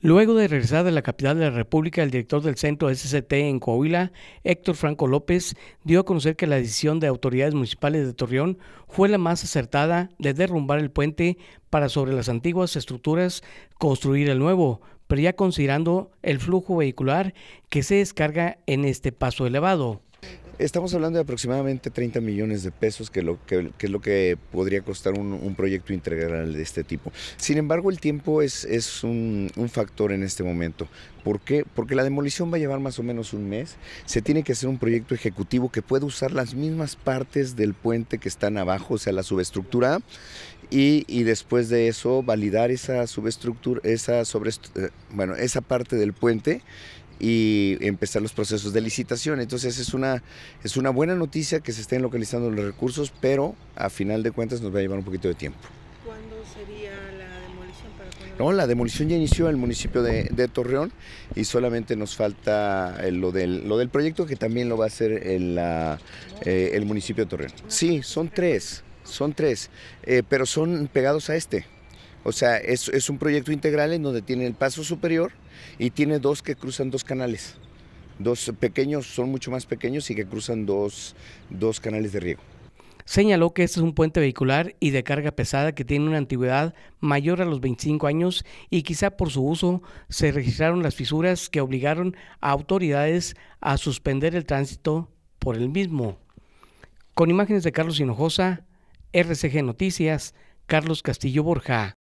Luego de regresar de la capital de la República, el director del centro SCT en Coahuila, Héctor Franco López, dio a conocer que la decisión de autoridades municipales de Torreón fue la más acertada de derrumbar el puente para sobre las antiguas estructuras construir el nuevo, pero ya considerando el flujo vehicular que se descarga en este paso elevado. Estamos hablando de aproximadamente 30 millones de pesos, que, que, es lo que podría costar un, proyecto integral de este tipo. Sin embargo, el tiempo es, un, factor en este momento. ¿Por qué? Porque la demolición va a llevar más o menos un mes. Se tiene que hacer un proyecto ejecutivo que pueda usar las mismas partes del puente que están abajo, o sea, la subestructura y, después de eso validar esa subestructura, esa sobre, eh, bueno, esa parte del puente y empezar los procesos de licitación. Entonces es una, es una buena noticia que se estén localizando los recursos, pero a final de cuentas nos va a llevar un poquito de tiempo. ¿Cuándo sería la demolición? Para no, la demolición ya inició en el municipio de, Torreón y solamente nos falta eh, lo del, lo del proyecto que también lo va a hacer el, eh, el municipio de Torreón. Sí, son tres, son tres, eh, pero son pegados a este. O sea, es, es, un proyecto integral en donde tiene el paso superior y tiene dos que cruzan dos canales. Dos pequeños, son mucho más pequeños y que cruzan dos, dos canales de riego. Señaló que este es un puente vehicular y de carga pesada que tiene una antigüedad mayor a los 25 años y quizá por su uso se registraron las fisuras que obligaron a autoridades a suspender el tránsito por el mismo. Con imágenes de Carlos Hinojosa, RCG Noticias, Carlos Castillo Borja.